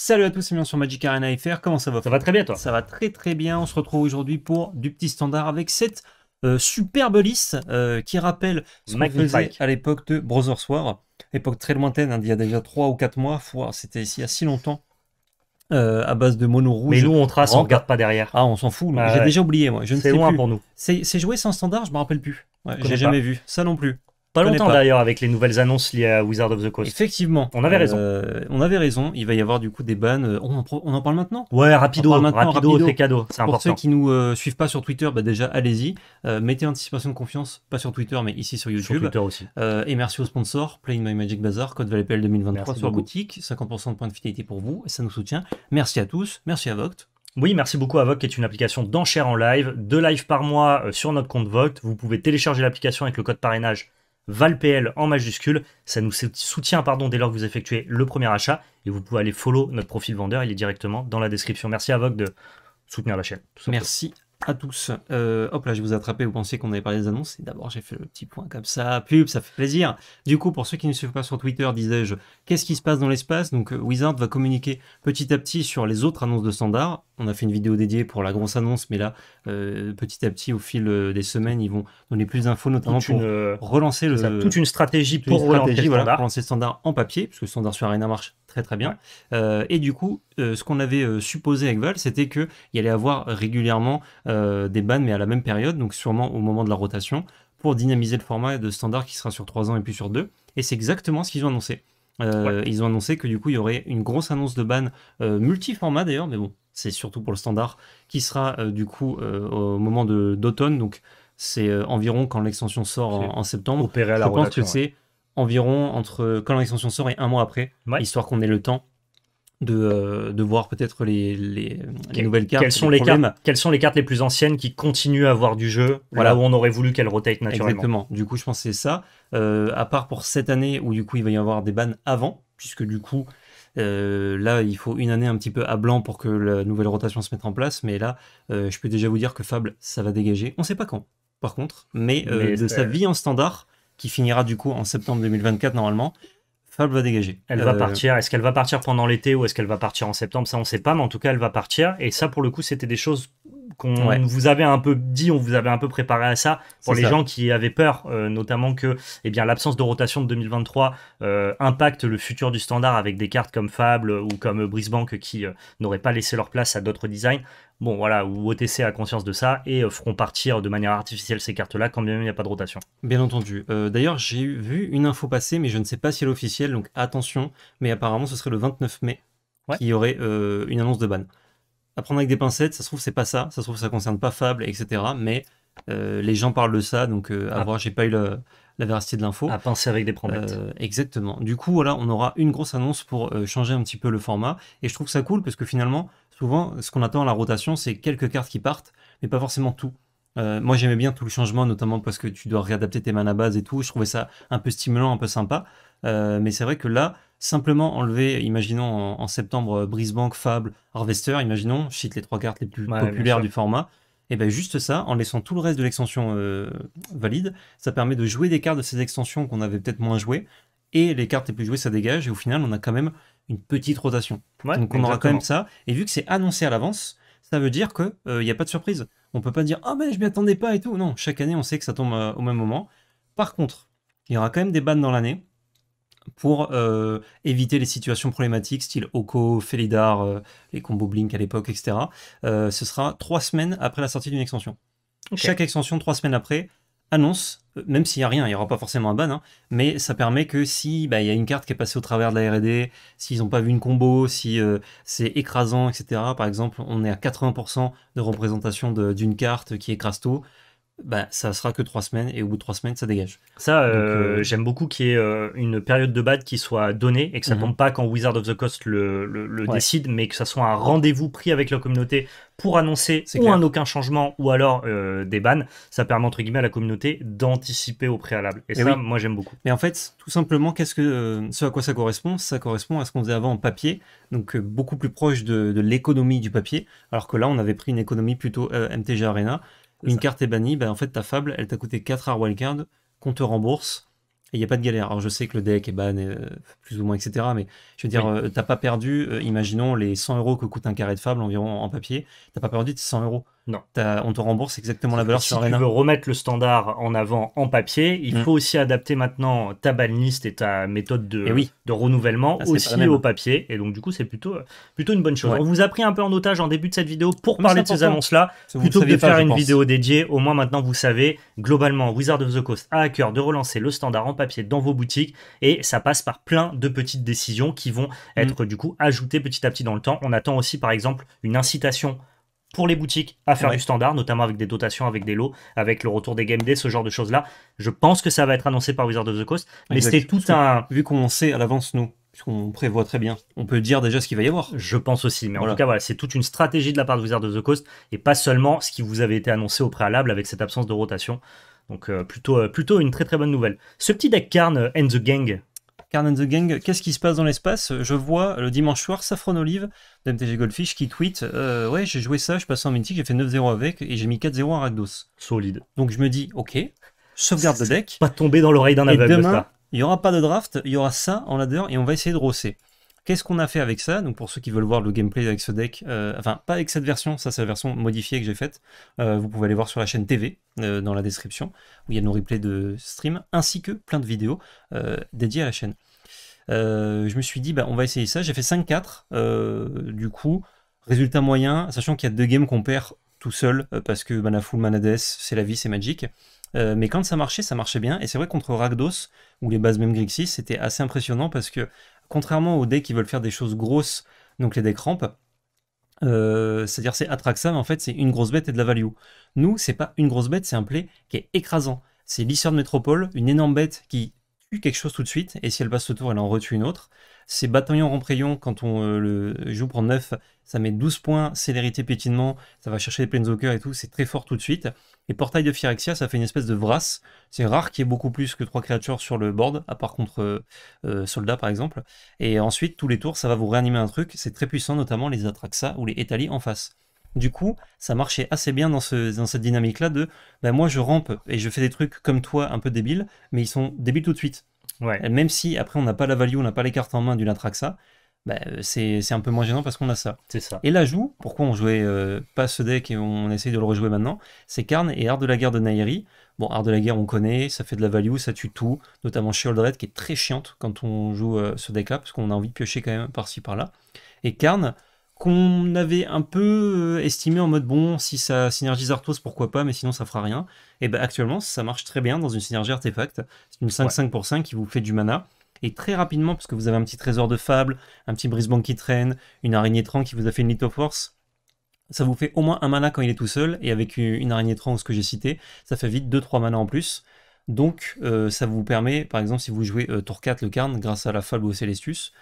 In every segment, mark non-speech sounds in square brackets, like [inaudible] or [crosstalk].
Salut à tous, c'est bien sur Magic Arena FR. Comment ça va Ça va très bien, toi Ça va très très bien. On se retrouve aujourd'hui pour du petit standard avec cette euh, superbe liste euh, qui rappelle ce à l'époque de Brothers War. Époque très lointaine, hein, il y a déjà 3 ou 4 mois. C'était ici il y a si longtemps. Euh, à base de mono rouge. Mais nous, on trace, on regarde pas derrière. Ah, on s'en fout. Ah j'ai déjà oublié, moi. C'est loin pour nous. C'est joué sans standard, je me rappelle plus. Ouais, J'ai jamais vu. Ça non plus. Pas longtemps d'ailleurs avec les nouvelles annonces liées à Wizard of the Coast. Effectivement. On avait raison. Euh, on avait raison. Il va y avoir du coup des bans. Euh, on en, parle maintenant Ouais, rapido. rapido, cadeau. C'est important. Pour ceux qui nous euh, suivent pas sur Twitter, bah, déjà allez-y. mettez anticipation de confiance, pas sur Twitter, mais ici sur YouTube. Sur Twitter aussi. et merci aux sponsors, Playing My Magic Bazaar, code ValetPL 2023 sur boutique, 50% de points de fidélité pour vous. Ça nous soutient. Merci à tous. Merci à Voct. Oui, merci beaucoup à Voct, qui est une application d'enchères en live. Deux lives par mois sur notre compte Voct. Vous pouvez télécharger l'application avec le code parrainage ValPL en majuscule. Ça nous soutient pardon, dès lors que vous effectuez le premier achat. Et vous pouvez aller follow notre profil vendeur, il est directement dans la description. Merci à Vogue de soutenir la chaîne. Merci à tous. Euh, hop là, je vous ai vous pensiez qu'on avait parlé des annonces. Et d'abord, j'ai fait le petit point comme ça, pub, ça fait plaisir. Du coup, pour ceux qui ne suivent pas sur Twitter, disais-je, qu'est-ce qui se passe dans l'espace Donc, euh, Wizard va communiquer petit à petit sur les autres annonces de standard. On a fait une vidéo dédiée pour la grosse annonce, mais là, euh, petit à petit, au fil des semaines, ils vont donner plus d'infos, notamment pour relancer le. toute une stratégie pour, relancer standard en papier, puisque standard sur Arena marche très très bien. Euh, et du coup, euh, ce qu'on avait euh, supposé avec Val, c'était qu'il y allait avoir régulièrement des bannes, mais à la même période, donc sûrement au moment de la rotation, pour dynamiser le format de standard qui sera sur 3 ans et puis sur 2. Et c'est exactement ce qu'ils ont annoncé. Ils ont annoncé que du coup, il y aurait une grosse annonce de ban multi-format d'ailleurs, mais bon, c'est surtout pour le standard, qui sera du coup au moment d'automne, donc c'est environ quand l'extension sort en, septembre. Opéré à la Je pense environ entre quand l'extension sort et un mois après, histoire qu'on ait le temps de, euh, de voir peut-être les, les, nouvelles cartes. Quelles sont les, cartes quelles sont les cartes les plus anciennes qui continuent à avoir du jeu, voilà. où on aurait voulu qu'elles rotate naturellement Exactement, du coup je pense c'est ça, euh, à part pour cette année où du coup il va y avoir des bans avant, puisque du coup... Euh, là, il faut une année un petit peu à blanc pour que la nouvelle rotation se mette en place, mais là, je peux déjà vous dire que Fable, ça va dégager. On sait pas quand, par contre, mais, mais de sa vie en standard, qui finira du coup en septembre 2024 normalement. Fab va dégager. Elle va euh, partir. Est-ce qu'elle va partir pendant l'été ou est-ce qu'elle va partir en septembre Ça, on ne sait pas, mais en tout cas, elle va partir. Et ça, pour le coup, c'était des choses qu'on vous avait un peu dit, on vous avait un peu préparé à ça pour les gens qui avaient peur, euh, notamment que eh bien l'absence de rotation de 2023 euh, impacte le futur du standard avec des cartes comme Fable ou comme Brisbank qui euh, n'auraient pas laissé leur place à d'autres designs. Bon voilà, ou OTC a conscience de ça et feront partir de manière artificielle ces cartes-là quand bien même il n'y a pas de rotation. Bien entendu. D'ailleurs, j'ai vu une info passer, mais je ne sais pas si elle est officielle, donc attention. Mais apparemment, ce serait le 29 mai ouais. qu'il y aurait une annonce de ban à prendre avec des pincettes. Ça se trouve, c'est pas ça. Ça se trouve, ça concerne pas Fable, etc. Mais euh, les gens parlent de ça, donc euh, à ah. voir, j'ai pas eu la véracité de l'info. À pincer avec des pincettes. Euh, exactement. Du coup, voilà, on aura une grosse annonce pour changer un petit peu le format. Et je trouve ça cool parce que finalement, souvent, ce qu'on attend à la rotation, c'est quelques cartes qui partent, mais pas forcément tout. moi, j'aimais bien tout le changement, notamment parce que tu dois réadapter tes manas base et tout. Je trouvais ça un peu stimulant, un peu sympa. mais c'est vrai que là, simplement enlever, imaginons en, septembre, euh, Brisbank, Fable, Harvester, imaginons, cite les trois cartes les plus populaires du format, et eh bien juste ça, en laissant tout le reste de l'extension euh, valide, ça permet de jouer des cartes de ces extensions qu'on avait peut-être moins jouées, et les cartes les plus jouées, ça dégage, et au final, on a quand même une petite rotation. Donc on aura quand même ça, et vu que c'est annoncé à l'avance, ça veut dire qu'il n'y euh, a pas de surprise. On peut pas dire ah mais ben je m'y attendais pas et tout. Non, chaque année on sait que ça tombe au même moment. Par contre, il y aura quand même des bannes dans l'année pour euh, éviter les situations problématiques, style Oko, Felidar, euh, les combos Blink à l'époque, etc. Euh, ce sera trois semaines après la sortie d'une extension. Chaque extension, trois semaines après, annonce, même s'il n'y a rien, il n'y aura pas forcément un ban, hein, mais ça permet que si bah, il y a une carte qui est passée au travers de la RD, s'ils n'ont pas vu une combo, si c'est écrasant, etc. Par exemple, on est à 80% de représentation d'une carte qui écrase crasto. Bah, ça sera que trois semaines et au bout de trois semaines, ça dégage. Ça, euh, euh, j'aime beaucoup qu'il y ait euh, une période de bad qui soit donnée et que ça ne mhm. tombe pas quand Wizard of the Coast le, décide, mais que ça soit un rendez-vous pris avec la communauté pour annoncer ou un aucun changement ou alors des bans. Ça permet entre guillemets à la communauté d'anticiper au préalable. Et, eh ça, moi, j'aime beaucoup. Mais en fait, tout simplement, qu'est-ce que ce à quoi ça correspond Ça correspond à ce qu'on faisait avant en papier, donc beaucoup plus proche de, de l'économie du papier, alors que là, on avait pris une économie plutôt MTG Arena une carte est bannie, ben, en fait ta fable, elle t'a coûté 4 hard card, qu'on te rembourse et il n'y a pas de galère. Alors je sais que le deck est ban, euh, plus ou moins, etc. Mais je veux dire, euh, t'as pas perdu, euh, imaginons les 100 euros que coûte un carré de fable environ en papier, t'as pas perdu tes 100 euros. Non. On te rembourse exactement la valeur si sur Arena. Si tu veux remettre le standard en avant en papier, il mm. faut aussi adapter maintenant ta banlist et ta méthode de, eh de renouvellement ah, aussi au papier. Et donc, du coup, c'est plutôt, plutôt une bonne chose. On vous a pris un peu en otage en début de cette vidéo pour ah, parler de ces annonces-là. Plutôt que de faire une vidéo dédiée, au moins maintenant, vous savez, globalement, Wizard of the Coast a à cœur de relancer le standard en papier dans vos boutiques. Et ça passe par plein de petites décisions qui vont mm. être, du coup, ajoutées petit à petit dans le temps. On attend aussi, par exemple, une incitation pour les boutiques à faire du standard, notamment avec des dotations, avec des lots, avec le retour des game days, ce genre de choses-là. Je pense que ça va être annoncé par Wizard of the Coast. Mais c'est tout un. Vu qu'on sait à l'avance, nous, puisqu'on prévoit très bien, on peut dire déjà ce qu'il va y avoir. Je pense aussi. Mais en tout cas, voilà, c'est toute une stratégie de la part de Wizard of the Coast et pas seulement ce qui vous avait été annoncé au préalable avec cette absence de rotation. Donc euh, plutôt, euh, plutôt une très très bonne nouvelle. Ce petit deck Karn euh, and the Gang Carn and the Gang, qu'est-ce qui se passe dans l'espace Je vois le dimanche soir Saffron Olive d'MTG Goldfish qui tweet euh, Ouais, j'ai joué ça, je passe en mythique, j'ai fait 9-0 avec et j'ai mis 4-0 à Rakdos. Solide. Donc je me dis Ok, sauvegarde le deck. Pas tomber dans l'oreille d'un aveugle. Demain, il n'y aura pas de draft, il y aura ça en ladder et on va essayer de rosser. Qu'est-ce qu'on a fait avec ça Donc pour ceux qui veulent voir le gameplay avec ce deck, euh, enfin pas avec cette version, ça c'est la version modifiée que j'ai faite, euh, vous pouvez aller voir sur la chaîne TV euh, dans la description, où il y a nos replays de stream, ainsi que plein de vidéos dédiées à la chaîne. je me suis dit, bah, on va essayer ça, j'ai fait 5-4, du coup, résultat moyen, sachant qu'il y a deux games qu'on perd tout seul, parce que Mana Manades, c'est la vie, c'est Magic. mais quand ça marchait, ça marchait bien. Et c'est vrai contre Ragdos, ou les bases même Grixis, c'était assez impressionnant parce que contrairement aux decks qui veulent faire des choses grosses, donc les decks rampes, euh, c'est-à-dire c'est Atraxa, mais en fait c'est une grosse bête et de la value. Nous, c'est pas une grosse bête, c'est un play qui est écrasant. C'est Lisseur de Métropole, une énorme bête qui tue quelque chose tout de suite, et si elle passe le tour, elle en retue une autre. C'est bataillon remprayon quand on euh, le joue pour 9, ça met 12 points, célérité pétinement, ça va chercher les cœur et tout, c'est très fort tout de suite. Et portail de Phyrexia, ça fait une espèce de vrasse. C'est rare qu'il y ait beaucoup plus que 3 créatures sur le board, à part contre soldats euh, euh, Soldat par exemple. Et ensuite, tous les tours, ça va vous réanimer un truc, c'est très puissant, notamment les Atraxa ou les Etali en face. Du coup, ça marchait assez bien dans, dans cette dynamique-là de ben moi je rampe et je fais des trucs comme toi un peu débiles, mais ils sont débiles tout de suite. Euh, même si après on n'a pas la value, on n'a pas les cartes en main d'une Atraxa, ça, bah, euh, c'est un peu moins gênant parce qu'on a ça. C'est ça. Et joue pourquoi on jouait euh, pas ce deck et on essaye de le rejouer maintenant, c'est Karn et Art de la Guerre de Nairi. Bon, Art de la Guerre, on connaît, ça fait de la value, ça tue tout, notamment chez qui est très chiante quand on joue ce deck-là parce qu'on a envie de piocher quand même par-ci par-là. Et Karn, qu'on avait un peu euh, estimé en mode bon, si ça synergise Arthos, pourquoi pas, mais sinon ça fera rien. Et ben actuellement, ça marche très bien dans une synergie artefact. C'est une 5-5 pour 5 qui vous fait du mana. Et très rapidement, parce que vous avez un petit trésor de fable, un petit brisement qui traîne, une araignée tran qui vous a fait une force, ça vous fait au moins un mana quand il est tout seul, et avec une araignée trans ce que j'ai cité, ça fait vite 2-3 mana en plus. Donc euh, ça vous permet, par exemple, si vous jouez euh, tour 4 le karn, grâce à la fable ou au Celestus,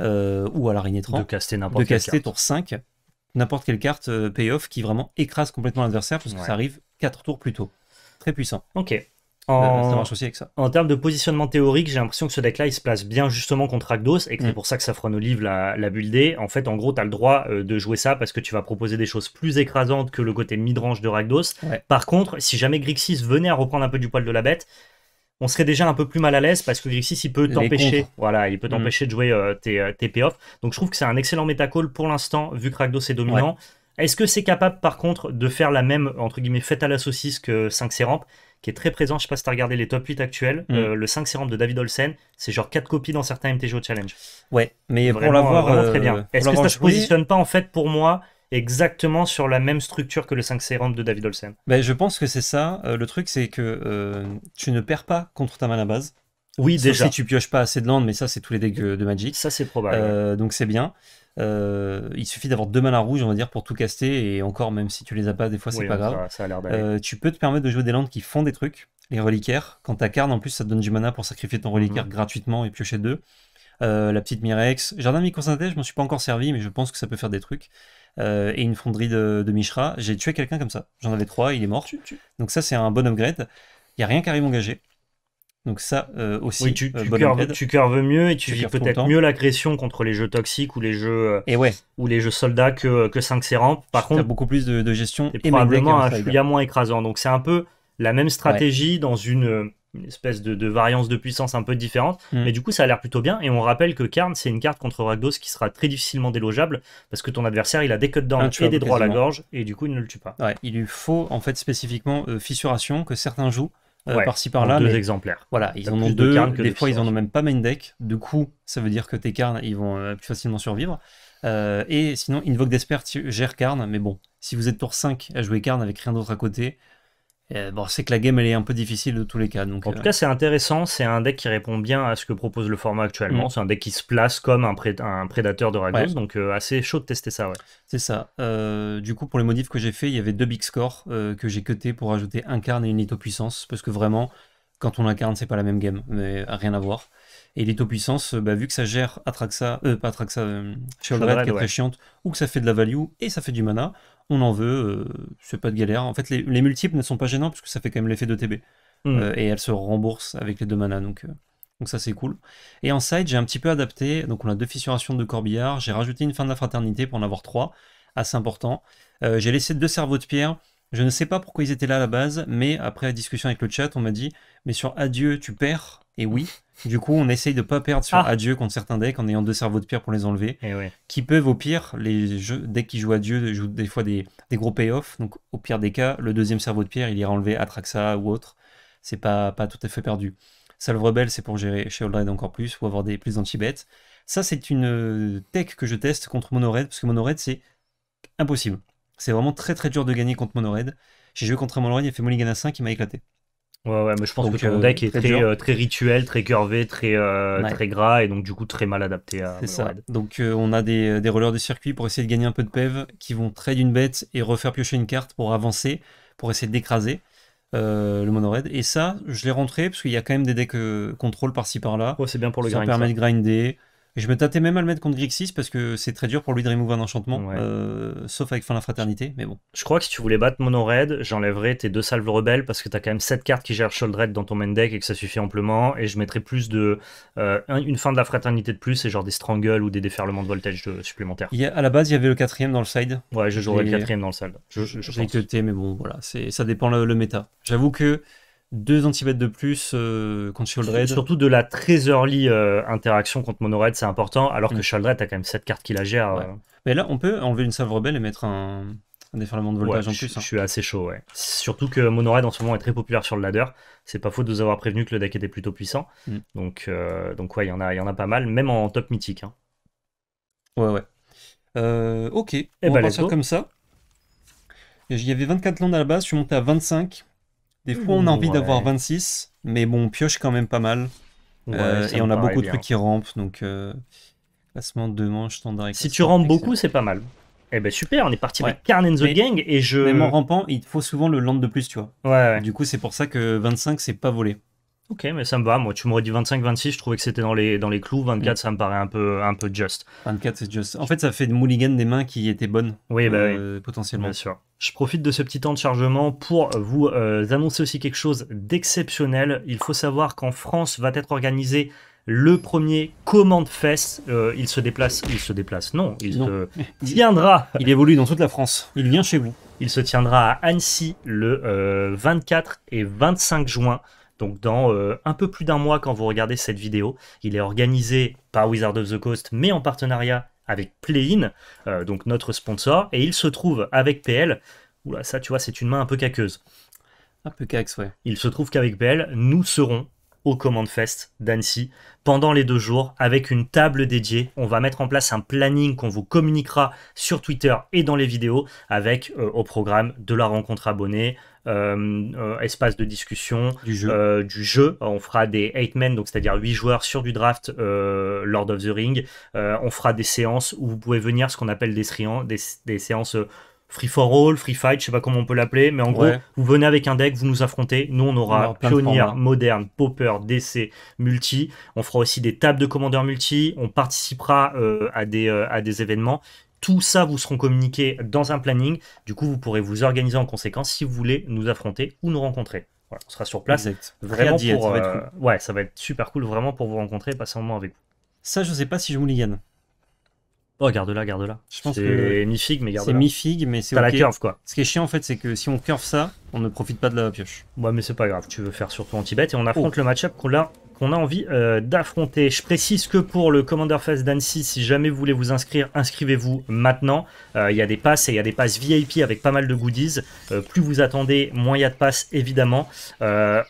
euh, ou à l'araignée 30. De caster n'importe quelle carte. tour 5, n'importe quelle carte euh, payoff qui vraiment écrase complètement l'adversaire parce que ça arrive 4 tours plus tôt. Très puissant. Ok. Euh, en... avec ça. En termes de positionnement théorique, j'ai l'impression que ce deck-là, il se place bien justement contre ragdos et c'est mm. pour ça que Safran Olive l'a, la buildé. En fait, en gros, tu as le droit de jouer ça parce que tu vas proposer des choses plus écrasantes que le côté mid-range de ragdos Par contre, si jamais Grixis venait à reprendre un peu du poil de la bête, on serait déjà un peu plus mal à l'aise parce que Grixis il peut t'empêcher voilà il peut mm. t'empêcher de jouer euh, tes, euh, tes payoffs donc je trouve que c'est un excellent métacall pour l'instant vu que Ragdos est dominant est-ce que c'est capable par contre de faire la même entre guillemets fête à la saucisse que 5 Ramp qui est très présent, je sais pas si tu as regardé les top 8 actuels, mm. euh, le 5 Ramp de David Olsen, c'est genre 4 copies dans certains MTGO Challenge. Ouais, mais vraiment, pour l'avoir très bien. Est-ce que ça ne se positionne pas en fait pour moi exactement sur la même structure que le 5 sérum de David Olsen. Ben, je pense que c'est ça. Euh, le truc, c'est que euh, tu ne perds pas contre ta main à base. Oui, Sauf déjà. Si tu pioches pas assez de landes, mais ça, c'est tous les dégâts euh, de Magic. Ça, c'est probable. donc, c'est bien. il suffit d'avoir deux à rouge, on va dire, pour tout caster. Et encore, même si tu les as pas, des fois, c'est pas grave. Ça, ça euh, tu peux te permettre de jouer des landes qui font des trucs. Les reliquaires. Quand ta carte, en plus, ça te donne du mana pour sacrifier ton reliquaire mhm. gratuitement et piocher deux. la petite Mirex. Jardin microsynthèse, je m'en suis pas encore servi, mais je pense que ça peut faire des trucs. Euh, et une fonderie de, Mishra. J'ai tué quelqu'un comme ça. J'en avais trois, il est mort. Donc ça, c'est un bon upgrade. Il y a rien qui arrive engagé. Donc ça euh, aussi, tu, euh, tu, mieux et tu, vis peut-être mieux l'agression contre les jeux toxiques ou les jeux, ou les jeux soldats que, que 5 serrants, Par contre, as beaucoup plus de, gestion et probablement un bien moins écrasant. Donc c'est un peu la même stratégie dans une une espèce de, variance de puissance un peu différente. Mm. Mais du coup, ça a l'air plutôt bien. Et on rappelle que Karn, c'est une carte contre Ragdos qui sera très difficilement délogeable parce que ton adversaire, il a des cuts d'armes et des droits à la gorge et du coup, il ne le tue pas. il lui faut en fait spécifiquement euh, fissuration que certains jouent. Euh, par-ci par-là. Deux exemplaires. Voilà, ils en ont deux. des fois, ils en ont même pas main deck. Du coup, ça veut dire que tes carnes, ils vont euh, plus facilement survivre. et sinon, Invoke Despair gère Karn, mais bon, si vous êtes pour 5 à jouer Karn avec rien d'autre à côté, euh, c'est que la game elle est un peu difficile de tous les cas. Donc, en euh, tout cas, c'est intéressant. C'est un deck qui répond bien à ce que propose le format actuellement. Mm. C'est un deck qui se place comme un, prédateur de rage Donc, euh, assez chaud de tester ça. Ouais. C'est ça. du coup, pour les modifs que j'ai fait, il y avait deux big scores que j'ai cutés pour ajouter un et une puissance Parce que vraiment, quand on incarne, c'est pas la même game, mais rien à voir. Et puissance, bah, vu que ça gère Atraxa, euh, pas Atraxa, euh, qui est très chiante, ou que ça fait de la value et ça fait du mana, on en veut, euh, c'est pas de galère. En fait, les, multiples ne sont pas gênants puisque ça fait quand même l'effet de TB. Hmm. Euh, et elles se rembourse avec les deux manas, donc, euh, donc ça c'est cool. Et en side, j'ai un petit peu adapté, donc on a deux fissurations de corbillard, j'ai rajouté une fin de la fraternité pour en avoir trois, assez important. j'ai laissé deux cerveaux de pierre, je ne sais pas pourquoi ils étaient là à la base, mais après la discussion avec le chat, on m'a dit, mais sur adieu tu perds, et oui, du coup, on essaye de pas perdre sur ah. Adieu contre certains decks en ayant deux cerveaux de pierre pour les enlever. Eh qui peuvent, au pire, les jeux, decks qui jouent Adieu jouent des fois des, gros payoffs. Donc, au pire des cas, le deuxième cerveau de pierre, il ira enlever Atraxa ou autre. C'est pas, pas tout à fait perdu. Salve Rebelle, c'est pour gérer chez encore plus ou avoir des plus anti bêtes Ça, c'est une euh, tech que je teste contre Monored parce que Monored, c'est impossible. C'est vraiment très très dur de gagner contre Monored. J'ai joué contre un Monored, il a fait Mulligan à 5, il m'a éclaté. Ouais, ouais, mais je pense que ton euh, deck est euh, très, rituel, très curvé, très, euh, très gras et donc du coup très mal adapté à. C'est ça. Donc on a des, des rollers de circuit pour essayer de gagner un peu de PEV qui vont trade une bête et refaire piocher une carte pour avancer, pour essayer d'écraser. le le raid. Et ça, je l'ai rentré parce qu'il y a quand même des decks contrôle par-ci par-là. Ouais, c'est bien pour le Ça permet de grinder je me tâtais même à le mettre contre Grixis parce que c'est très dur pour lui de remove un enchantement, euh, sauf avec Fin la Fraternité, mais bon. Je crois que si tu voulais battre Mono Raid, j'enlèverais tes deux salves rebelles parce que t'as quand même 7 cartes qui gèrent Shold Red dans ton main deck et que ça suffit amplement. Et je mettrais plus de. Euh, une fin de la Fraternité de plus et genre des Strangles ou des déferlements de voltage euh, supplémentaires. à la base, il y avait le quatrième dans le side. Ouais, je jouerais le quatrième dans le side. je, je, que mais bon, voilà, ça dépend le, le méta. J'avoue que 2 bêtes de plus euh, contre Shaldred, Surtout de la très early euh, interaction contre Monoraid, c'est important, alors que mm. Sheldred a quand même cette carte qui la gère. Euh. Mais là, on peut enlever une salve rebelle et mettre un, déferlement de voltage en plus. Je hein. suis assez chaud, ouais. Surtout que Monoraid en ce moment est très populaire sur le ladder. C'est pas faux de nous avoir prévenu que le deck était plutôt puissant. Mm. Donc, donc ouais, il y, en a, y en a pas mal, même en top mythique. Hein. Ouais, ouais. ok, eh on ben, va comme ça. Il y avait 24 landes à la base, je suis monté à 25. Des fois, on a envie d'avoir 26, mais bon, on pioche quand même pas mal. Euh, et on a beaucoup de trucs qui rampent, donc euh, de de manches standard. Si tu rampes beaucoup, c'est pas mal. Eh ben super, on est parti avec Carn and the Gang et je. Même en rampant, il faut souvent le land de plus, tu vois. Ouais. Du coup, c'est pour ça que 25, c'est pas volé. Ok, mais ça me va. Moi, tu m'aurais dit 25-26, je trouvais que c'était dans les, dans les clous. 24, mm. ça me paraît un peu, un peu just. 24, c'est just. En fait, ça fait de mulligan des mains qui étaient bonnes. Oui, bah oui. Euh, potentiellement. Bien sûr. Je profite de ce petit temps de chargement pour vous euh, annoncer aussi quelque chose d'exceptionnel. Il faut savoir qu'en France va être organisé le premier Command Fest. Euh, il se déplace, il se déplace, non, il viendra. [laughs] tiendra. Il évolue dans toute la France. Il vient chez vous. Il se tiendra à Annecy le 24 et 25 juin. Donc dans euh, un peu plus d'un mois quand vous regardez cette vidéo, il est organisé par Wizard of the Coast, mais en partenariat avec Playin, euh, donc notre sponsor, et il se trouve avec PL. Oula, ça tu vois, c'est une main un peu caqueuse. Un peu caxe, ouais. Il se trouve qu'avec PL, nous serons au Command Fest d'Annecy pendant les deux jours avec une table dédiée. On va mettre en place un planning qu'on vous communiquera sur Twitter et dans les vidéos avec euh, au programme de la rencontre abonnée, euh, euh, espace de discussion, du jeu. On fera des 8 men, donc c'est-à-dire 8 joueurs sur du draft Lord of the Ring. on fera des séances où vous pouvez venir, ce qu'on appelle des, triens des séances free for all, free fight, je sais pas comment on peut l'appeler, mais en gros, vous venez avec un deck, vous nous affrontez. Nous, on aura pionnier, moderne, popper, DC, multi. On fera aussi des tables de commandeurs multi. On participera euh, à, des, euh, à des événements. Tout ça vous seront communiqués dans un planning. Du coup, vous pourrez vous organiser en conséquence si vous voulez nous affronter ou nous rencontrer. Voilà, on sera sur place. ça euh, ouais, ça va être super cool vraiment pour vous rencontrer, passer un moment avec vous. Ça, je ne sais pas si je vous gagne. Oh, garde-la, garde-la. Je pense c'est mi-fig, mais garde-la. C'est mi-fig, mais c'est T'as la curve, quoi. Ce qui est chiant, en fait, c'est que si on curve ça, on ne profite pas de la pioche. Ouais, mais c'est pas grave. Tu veux faire surtout anti-bet et on affronte oh. le match-up qu'on a a envie euh, d'affronter. Je précise que pour le Commander Fest d'Annecy, si jamais vous voulez vous inscrire, inscrivez-vous maintenant. Euh, il y a des passes et il y a des passes VIP avec pas mal de goodies. Euh, plus vous attendez, moins il y a de passes, évidemment.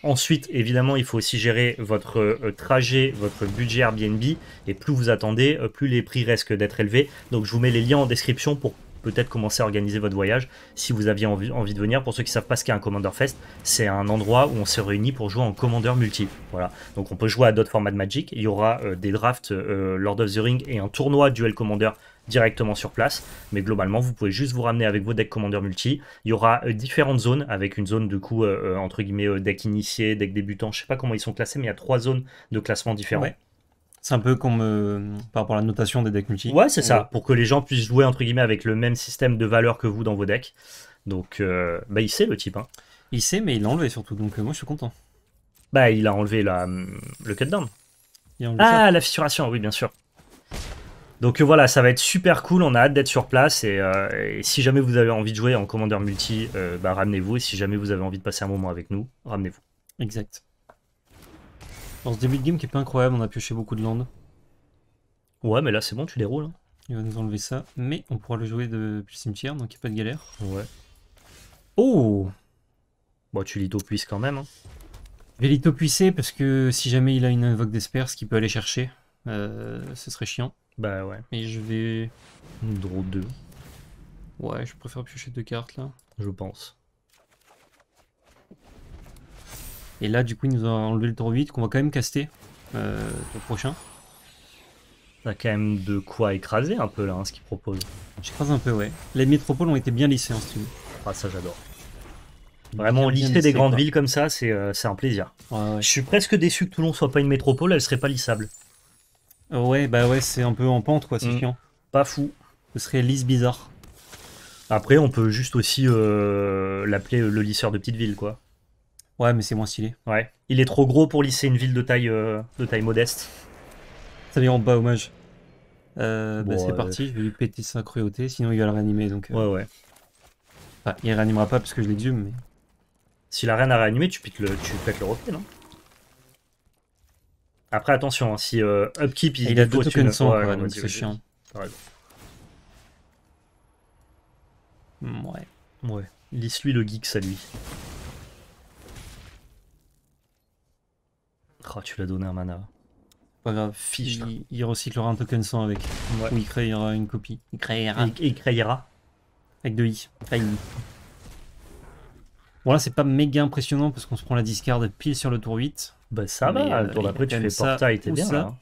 ensuite, évidemment, il faut aussi gérer votre trajet, votre budget Airbnb. Et plus vous attendez, plus les prix risquent d'être élevés. Donc je vous mets les liens en description pour peut-être commencer à organiser votre voyage si vous aviez envie, de venir. Pour ceux qui ne savent pas ce qu'est un Commander Fest, c'est un endroit où on se réunit pour jouer en Commander multi. Voilà. Donc on peut jouer à d'autres formats de Magic. Il y aura euh, des drafts euh, Lord of the Ring et un tournoi Duel Commander directement sur place. Mais globalement, vous pouvez juste vous ramener avec vos decks Commander multi. Il y aura euh, différentes zones avec une zone de coup entre guillemets deck initié, deck débutant. Je sais pas comment ils sont classés, mais il y a trois zones de classement différents. C'est un peu comme euh, par rapport à la notation des decks multi. Ouais, c'est ça, euh, pour que les gens puissent jouer entre guillemets avec le même système de valeur que vous dans vos decks. Donc, euh, bah, il sait le type. Hein. Il sait, mais il l'a enlevé surtout, donc moi je suis content. Bah, il a enlevé la, hum, le cutdown. Ah, la fissuration, oui, bien sûr. Donc voilà, ça va être super cool, on a hâte d'être sur place et, si jamais vous avez envie de jouer en commandeur multi, bah, ramenez-vous et si jamais vous avez envie de passer un moment avec nous, ramenez-vous. Exact. Dans ce début de game qui est pas incroyable, on a pioché beaucoup de landes. Ouais, mais là c'est bon, tu déroules. Hein. Il va nous enlever ça, mais on pourra le jouer depuis le cimetière, donc il n'y a pas de galère. Ouais. Oh Bon, tu l'itopuisses quand même. Hein. Je vais parce que si jamais il a une invoque d'espère, qu'il peut aller chercher, euh, ce serait chiant. Bah ouais. Et je vais... Draw 2. Ouais, je préfère piocher deux cartes là. Je pense. Et là, du coup, il nous a enlevé le tour 8 qu'on va quand même caster euh, le prochain. Ça a quand même de quoi écraser un peu là, hein, ce qu'il propose. J'écrase un peu, ouais. Les métropoles ont été bien lissées en stream. Ah, ça j'adore. Vraiment, lisser des grandes villes comme ça, c'est euh, un plaisir. Je suis presque déçu que Toulon soit pas une métropole, elle serait pas lissable. Euh, ouais, bah ouais, c'est un peu en pente, quoi, c'est mm. chiant. Pas fou. Ce serait lisse bizarre. Après, on peut juste aussi euh, l'appeler le lisseur de petites villes, quoi. Ouais, mais c'est moins stylé. Ouais. Il est trop gros pour lisser une ville de taille, euh, de taille modeste. Ça vient en bas, hommage. Euh, bah, c'est parti, je vais lui péter sa cruauté, sinon il va le réanimer. Donc, euh. Ouais, ouais. il réanimera pas parce que je l'exume. mais. Si la reine a réanimé, tu, piques le... tu pètes le roquet, non Après, attention, hein, si euh, Upkeep il, a deux tokens une... sang, c'est chiant. Ouais. Ouais. Lisse lui le geek ça lui. Oh, tu l'as donné un mana. Pas grave, Fiche, il, recyclera un token 100 avec. Ou il créera une copie. Il créera. Il, créera. Avec deux i. Bon là c'est pas méga impressionnant parce qu'on se prend la discard pile sur le tour 8. Bah ça va, le euh, tour d'après tu fais portail, t'es bien ça. là.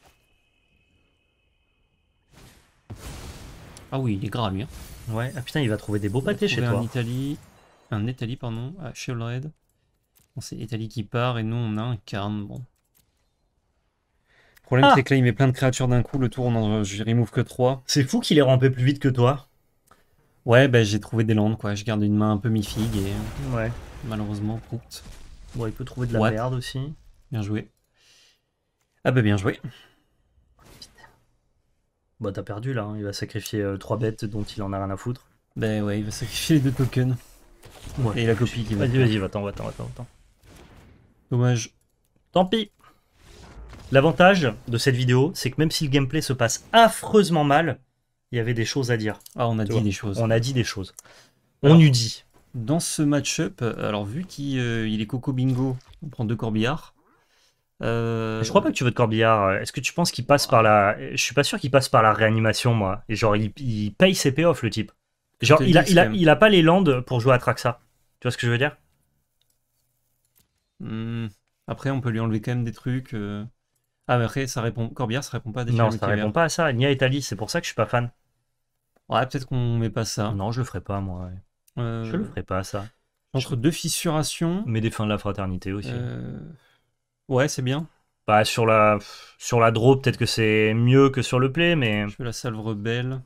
Ah oui, il est grave lui. Hein. Ouais, ah putain il va trouver des beaux pâtés chez toi. Un Italie, un Italie pardon, à Red. Bon, c'est Italie qui part et nous on a un carne, bon problème, ah. c'est que là, il met plein de créatures d'un coup. Le tour, on je remove que 3. C'est fou qu'il ait rampé plus vite que toi. Ouais, bah, j'ai trouvé des landes, quoi. Je garde une main un peu mi et. Euh, ouais. Malheureusement, compte. Bon, il peut trouver de la merde aussi. Bien joué. Ah, bah, bien joué. Bah, t'as perdu là. Hein. Il va sacrifier 3 euh, bêtes dont il en a rien à foutre. Bah, ouais, il va sacrifier les deux tokens. Ouais. Et la copie qui va. Vas-y, vas-y, va-t'en, va-t'en, va-t'en. Dommage. Tant pis. L'avantage de cette vidéo, c'est que même si le gameplay se passe affreusement mal, il y avait des choses à dire. Ah, on a dit des choses. On a dit des choses. on eût dit. Dans ce match-up, alors vu qu'il euh, est Coco Bingo, on prend deux corbillards. Euh, je crois pas que tu veux de Corbillard. Est-ce que tu penses qu'il passe par la. Je suis pas sûr qu'il passe par la réanimation, moi. Et genre, il, paye ses payoffs, le type. Genre, il a, pas les landes pour jouer à Traxa. Tu vois ce que je veux dire hmm. Après, on peut lui enlever quand même des trucs. Euh. Ah, mais après, ça répond... Corbière, ça répond pas à des Non, ça répond pas à ça, Nia à Italie, c'est pour ça que je suis pas fan. Ouais, peut-être qu'on met pas ça. Non, je le ferai pas, moi. Euh, je le ferai pas, ça. Entre deux fissurations. Mais des fins de la fraternité aussi. Euh, ouais, c'est bien. Bah, sur la, sur la draw, peut-être que c'est mieux que sur le play, mais. Je veux la salve rebelle.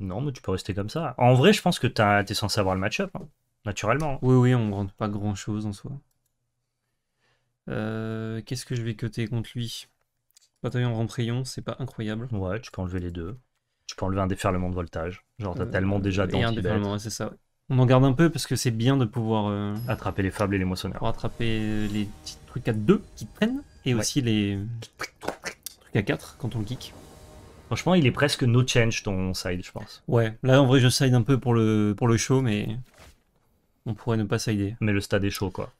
Non, mais tu peux rester comme ça. En vrai, je pense que t'es censé avoir le match-up, hein, naturellement. Oui, oui, on ne rentre pas grand-chose en soi. Euh, qu'est-ce que je vais coter contre lui Bataillon Ramprayon, c'est pas incroyable. Ouais, tu peux enlever les deux. Tu peux enlever un déferlement de voltage. Genre, t'as euh, tellement déjà d'anti c'est ça. On en garde un peu parce que c'est bien de pouvoir. Euh, attraper les fables et les moissonneurs. attraper les petits trucs à deux qui prennent et aussi les trucs à quatre quand on le kick. Franchement, il est presque no change ton side, je pense. Ouais, là en vrai, je side un peu pour le, pour le show, mais on pourrait ne pas side. Mais le stade est chaud, quoi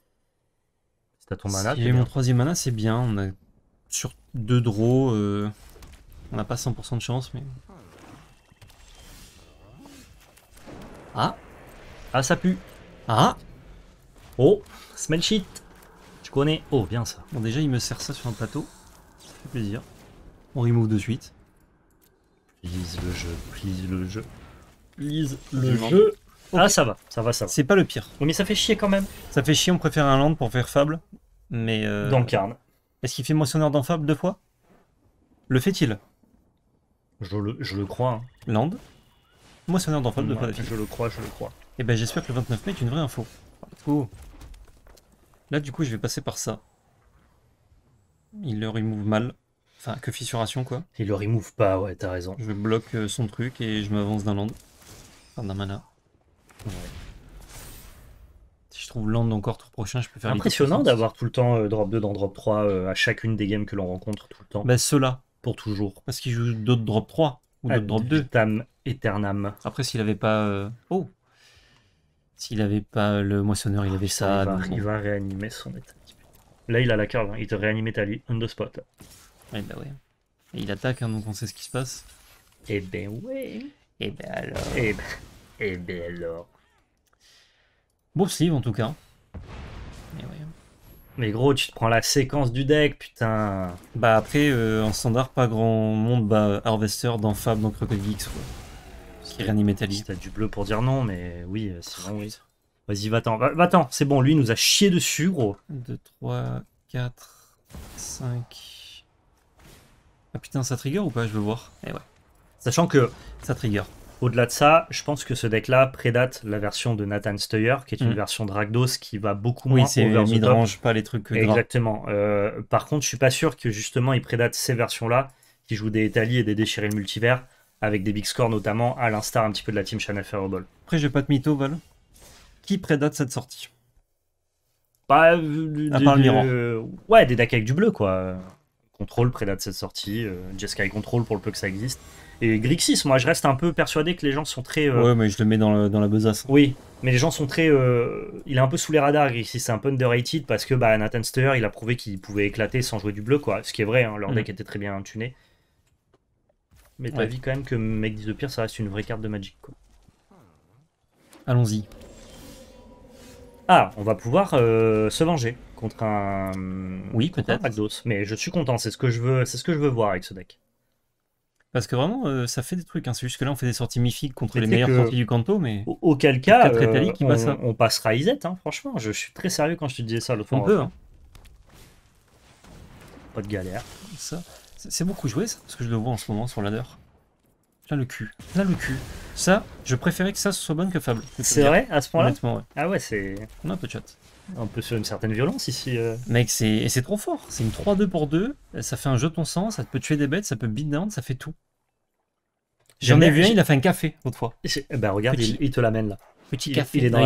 t'as ton mana. j'ai mon troisième mana, c'est bien. On a sur deux draws. Euh, on n'a pas 100% de chance, mais. Ah Ah, ça pue Ah Oh Smell shit Je connais. Oh, bien ça. Bon, déjà, il me sert ça sur un plateau. Ça fait plaisir. On remove de suite. Please le jeu, please le jeu. Please le, jeu. Ah, ça va, ça va, ça va. C'est pas le pire. Oui, mais ça fait chier quand même. Ça fait chier, on préfère un land pour faire fable. Mais. Euh... Dans Carne. Est-ce qu'il fait Moissonneur d'Enfable deux fois Le fait-il je le, je le, crois. Hein. Land Moissonneur fois de fois. Je le crois, je le crois. Et eh ben j'espère que le 29 mai est une vraie info. Oh. Là du coup je vais passer par ça. Il le remove mal. Enfin que fissuration quoi. Il le remove pas, ouais t'as raison. Je bloque euh, son truc et je m'avance d'un land. Enfin d'un mana. Ouais je trouve l'onde encore trop prochain. Je peux faire Impressionnant d'avoir tout le temps euh, drop 2 dans drop 3 euh, à chacune des games que l'on rencontre tout le temps. Bah, cela Pour toujours. Parce qu'il joue d'autres drop 3 ou d'autres drop 2. Eternam. Après, s'il avait pas. Euh, oh S'il avait pas le moissonneur, il ah, avait ça. il, va, réanimer son état. Là, il a la carte hein. il te réanime ta vie, on the spot. Ouais, bah il attaque, hein, donc on sait ce qui se passe. et eh ben ouais. Et eh ben alors. Et eh ben, eh ben alors. Bon en tout cas. Eh mais, gros, tu te prends la séquence du deck, putain. Bah après, euh, en standard, pas grand monde bah Harvester dans Fab, dans Crocodile Geeks quoi. Parce qu'il réanime T'as du bleu pour dire non, mais oui, euh, sinon oh, oui. Vas-y, va-t'en. Va-t'en, c'est bon, lui nous a chié dessus, gros. 2, 3, 4, 5. Ah putain, ça trigger ou pas Je veux voir. Eh ouais. Sachant que. Ça trigger. Au-delà de ça, je pense que ce deck-là prédate la version de Nathan Steuer, qui est une mm. version de qui va beaucoup oui, moins over the top. pas les trucs que Exactement. Euh, par contre, je suis pas sûr que justement il prédate ces versions-là, qui jouent des Itali et des déchirés multivers, avec des big scores notamment, à l'instar un petit peu de la team Channel Fireball. Après, je n'ai pas de mytho, Val. Qui prédate cette sortie Pas. Bah, euh, à part euh, ouais, des decks avec du bleu, quoi. Control prédate cette sortie, euh, Jeskai Control pour le peu que ça existe. Et Grixis, moi je reste un peu persuadé que les gens sont très. Euh, ouais, mais je le mets dans, la besace. Oui, mais les gens sont très. Euh, il est un peu sous les radars, Grixis, c'est un peu underrated parce que bah, Nathan Steyer il a prouvé qu'il pouvait éclater sans jouer du bleu, quoi. Ce qui est vrai, hein, leur mm. deck était très bien tuné. Mais t'as vu quand même que Mec 10 de Pire, ça reste une vraie carte de Magic, quoi. Allons-y. Ah, on va pouvoir euh, se venger contre un. Oui, peut-être. Mais je suis content, c'est ce que je veux, c'est ce que je veux voir avec ce deck. Parce que vraiment, euh, ça fait des trucs. Hein. C'est juste que là, on fait des sorties mythiques contre les meilleurs sorties du canto, mais. auquel cas, qui euh, on, on passera Isette, hein, franchement. Je, suis très sérieux quand je te disais ça l'autre fois. On peut, hein. hein. Pas de galère. Ça, c'est beaucoup joué, ça, parce que je le vois en ce moment sur ladder. Là, le cul. Là, le cul. Ça, je préférais que ça soit bonne que fable. C'est vrai, à ce point-là ouais. Ah ouais, c'est. On a un peu de chat un peu sur une certaine violence ici. Euh. Mec, c'est c'est trop fort. C'est une 3-2 pour 2. Ça fait un jeu de ton sang, ça peut tuer des bêtes, ça peut beat down, ça fait tout. J'en ai vu un, il a fait un café autrefois. fois. Eh ben regarde, il, te l'amène là. Petit café. Il, est dans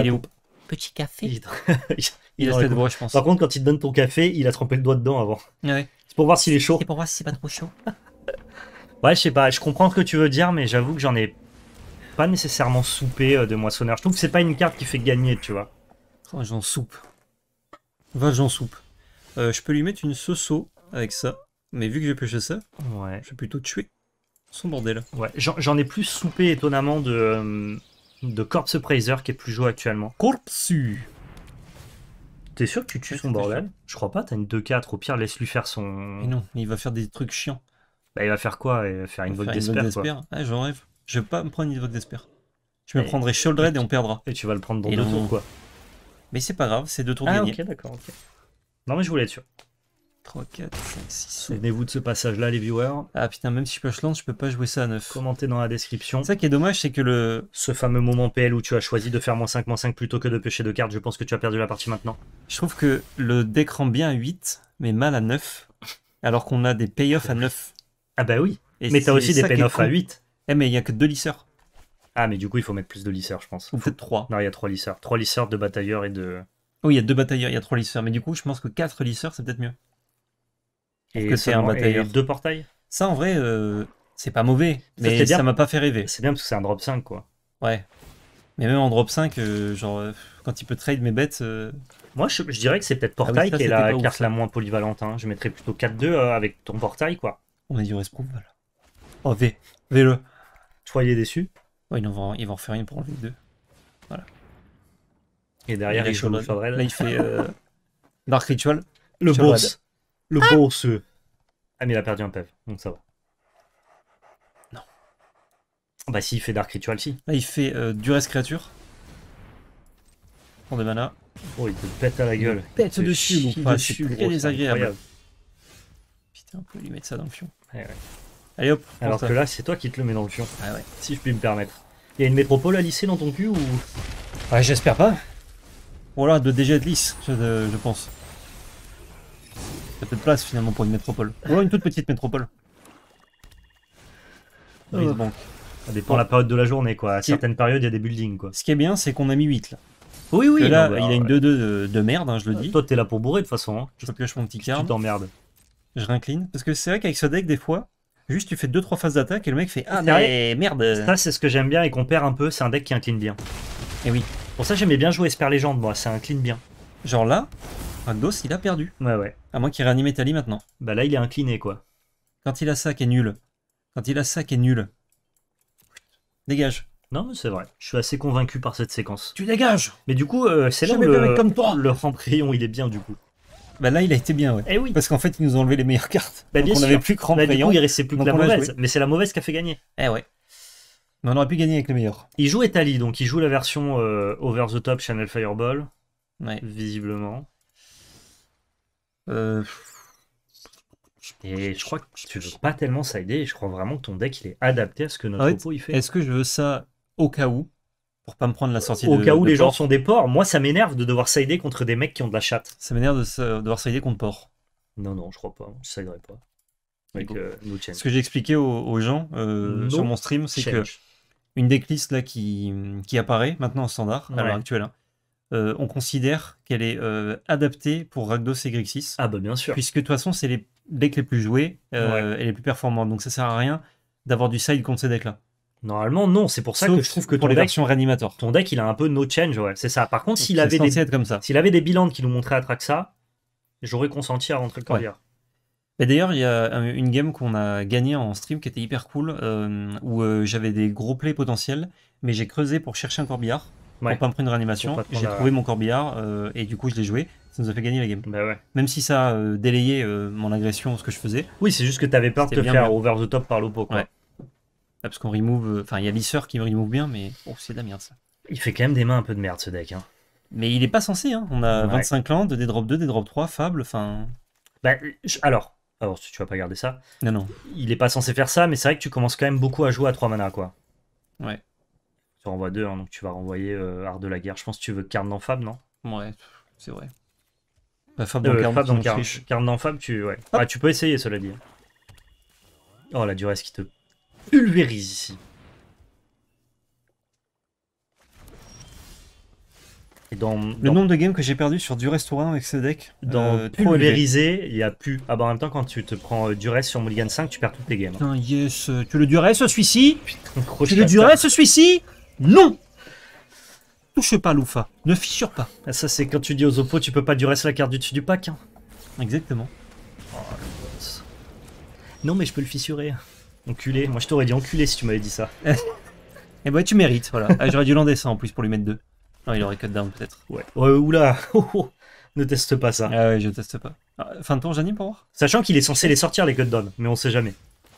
Petit café. Il, [laughs] a fait de je pense. Par contre, quand il te donne ton café, il a trempé le doigt dedans avant. C'est pour voir s'il est chaud. C'est pour voir si c'est pas trop chaud. [laughs] ouais, je sais pas. Je comprends ce que tu veux dire, mais j'avoue que j'en ai pas nécessairement soupé euh, de moissonneur. Je trouve que c'est pas une carte qui fait gagner, tu vois. Oh, j'en soupe. Va j'en soupe. Euh, je peux lui mettre une soso avec ça. Mais vu que j'ai pêché ça, je vais plutôt tuer son bordel. Ouais, j'en ai plus soupé étonnamment de, euh, de Corpse Praiser qui est plus joué actuellement. Corpsu T'es sûr que tu tues son bordel Je crois pas, t'as une 2-4, au pire laisse lui faire son... Mais non, il va faire des trucs chiants. Bah il va faire quoi Il va faire une vogue d'espère Ah j'en rêve. Je vais pas me prendre une vogue d'espère. Je me prendrai Shouldred et, on perdra. Et tu vas le prendre dans deux tours quoi. Mais c'est pas grave, c'est deux tours ah, gagnés. ok, d'accord. ok. Non, mais je voulais être sûr. 3, 4, 5, 6. Souvenez-vous de ce passage-là, les viewers. Ah putain, même si je lance, je peux pas jouer ça à 9. Commentez dans la description. Ça qui est dommage, c'est que le. Ce fameux moment PL où tu as choisi de faire moins 5, moins 5 plutôt que de pêcher deux cartes, je pense que tu as perdu la partie maintenant. Je trouve que le deck rend bien à 8, mais mal à 9, alors qu'on a des payoffs à 9. Ah bah oui. Et mais t'as aussi des payoffs à 8. Eh, mais il y a que deux lisseurs. Ah, mais du coup, il faut mettre plus de lisseurs, je pense. Ou peut-être 3. Non, il y a 3 lisseurs. 3 lisseurs, 2 batailleurs et 2. De... Oui, il y a 2 batailleurs, il y a 3 lisseurs. Mais du coup, je pense que 4 lisseurs, c'est peut-être mieux. Et que c'est un batailleur. Et 2 portails Ça, en vrai, euh, c'est pas mauvais. Mais ça, m'a pas fait rêver. C'est bien parce que c'est un drop 5, quoi. Ouais. Mais même en drop 5, euh, genre, euh, quand il peut trade mes bêtes. Moi, je, dirais que c'est peut-être ah portail qui est la carte la moins polyvalente. Hein. Je mettrais plutôt 4-2 avec ton portail, quoi. On va dit resprouve Oh, V. V le. Soyez déçu. Il ils vont, ils refaire une pour enlever les deux. Voilà. Et derrière, il, Là, il fait euh, [laughs] Dark Ritual. Le boss. Le ah. boss. Ah, mais il a perdu un pev, donc ça va. Non. Ah bah, si, il fait Dark Ritual, si. Là, il fait euh, Duresse Créature. Prends des manas. Oh, il te pète à la gueule. pète dessus, mon pote. C'est très désagréable. Putain, on peut lui mettre ça dans le fion. Ouais, ouais. Allez hop. Alors que là, c'est toi qui te le mets dans le fion. Ah ouais. Si je puis me permettre. Il y une métropole à lycée dans ton cul ou. Ouais, j'espère pas. Voilà, de déjà de lisse je, pense. Il y a peu de place finalement pour une métropole. Ou une toute petite métropole. Euh. Ça dépend la période de la journée, quoi. À certaines périodes, il y a des buildings, quoi. Ce qui est bien, c'est qu'on a mis 8 là. Oui, oui, là, bah, il a une 2-2 de, merde, hein, je le euh, dis. Toi, t'es là pour bourrer de toute façon. Hein. Je pioche mon petit card. Tu t'emmerdes. Je réincline Parce que c'est vrai qu'avec ce deck, des fois, Juste, tu fais 2-3 phases d'attaque et le mec fait Ah, mais merde Ça, c'est ce que j'aime bien et qu'on perd un peu, c'est un deck qui incline bien. Et eh oui. Pour ça, j'aimais bien jouer Esper Légende, moi, ça incline bien. Genre là, Rakdos, il a perdu. Ouais, ouais. À moins qu'il réanime Tali maintenant. Bah là, il est incliné, quoi. Quand il a ça, qui est nul. Quand il a ça, qui est nul. Dégage. Non, mais c'est vrai. Je suis assez convaincu par cette séquence. Tu dégages Mais du coup, euh, c'est là où le, comme toi. le il est bien, du coup. Bah là, il a été bien, eh oui. Parce qu'en fait, ils nous ont enlevé les meilleures cartes. Bah, donc on n'avait plus bah, il plus que la mauvaise. Mais c'est la mauvaise qui a fait gagner. Eh ouais. Mais on aurait pu gagner avec les meilleur. Il joue Etali, donc il joue la version euh, over the top Channel Fireball. Ouais. Visiblement. Euh, Et je crois que tu veux pas tellement ça aider. Je crois vraiment que ton deck il est adapté à ce que notre propos il fait. Est-ce que je veux ça au cas où pas me prendre la sortie Au cas où les gens sont des porcs, moi ça m'énerve de devoir s'aider contre des mecs qui ont de la chatte. Ça m'énerve de, devoir s'aider contre porcs. Non, non, je crois pas, je pas. Euh, ce que j'ai expliqué aux, gens euh, sur mon stream, c'est que une decklist là, qui, qui apparaît maintenant en standard, à l'heure actuelle, hein, euh, on considère qu'elle est adaptée pour Ragdos et Grixis. Ah bah bien sûr. Puisque de toute façon, c'est les decks les plus joués et les plus performants. Donc ça sert à rien d'avoir du side contre ces decks-là. Normalement, non. C'est pour ça que je trouve que pour ton les deck, versions Ton deck, il a un peu no change, ouais. C'est ça. Par contre, s'il avait, des... avait des bilans qui nous montraient à Traxa, j'aurais consenti à rentrer le corbillard D'ailleurs, il y a euh, une game qu'on a gagnée en stream qui était hyper cool, euh, où euh, j'avais des gros plays potentiels, mais j'ai creusé pour chercher un corbillard, pour pas me prendre une réanimation. J'ai trouvé mon corbillard, et du coup, je l'ai joué. Ça nous a fait gagner la game. Bah Même si ça délayait mon agression, ce que je faisais. Oui, c'est juste que tu t'avais peur de te faire over the top par l'opo Ouais. Ah, parce qu'on remove. Euh, enfin, il y a Visseur qui remove bien, mais oh, c'est de la merde ça. Il fait quand même des mains un peu de merde ce deck. Hein. Mais il est pas censé. Hein. On a 25 25 de des drop 2, des drop 3, Fable, enfin. Bah, alors, alors, tu vas pas garder ça. Non, non. Il est pas censé faire ça, mais c'est vrai que tu commences quand même beaucoup à jouer à 3 mana, quoi. Ouais. Tu renvoies 2, hein, donc tu vas renvoyer euh, Art de la Guerre. Je pense que tu veux Carne dans Fable, non Ouais, c'est vrai. Bah, Fable euh, dans, Fable, tu, ouais. Ah, tu peux essayer, cela dit. Oh, la duresse qui te pulvérise ici. Et dans, le nombre de games que j'ai perdu sur du restaurant avec ce deck. Dans euh, il n'y a plus. Ah bah en même temps, quand tu te prends euh, reste sur Mulligan 5, tu perds toutes tes games. Hein. Putain, yes. Euh, tu le ce celui-ci Tu le durais, celui-ci Non Touche pas, Loufa. Ne fissure pas. Ah, ça, c'est quand tu dis aux oppos, tu peux pas sur la carte du dessus du pack. Hein. Exactement. Oh, non, mais je peux le fissurer. Enculé, moi je t'aurais dit enculé si tu m'avais dit ça. [laughs] Et eh ben tu mérites, voilà. Ah, j'aurais dû l'en descendre en plus pour lui mettre deux. Non, il aurait cut down peut-être. Ouais. ouais euh, oula [laughs] Ne teste pas ça. Ah ouais, je teste pas. Ah, fin de tour, j'anime pour voir Sachant qu'il est censé les sortir, les cut down, mais on sait jamais.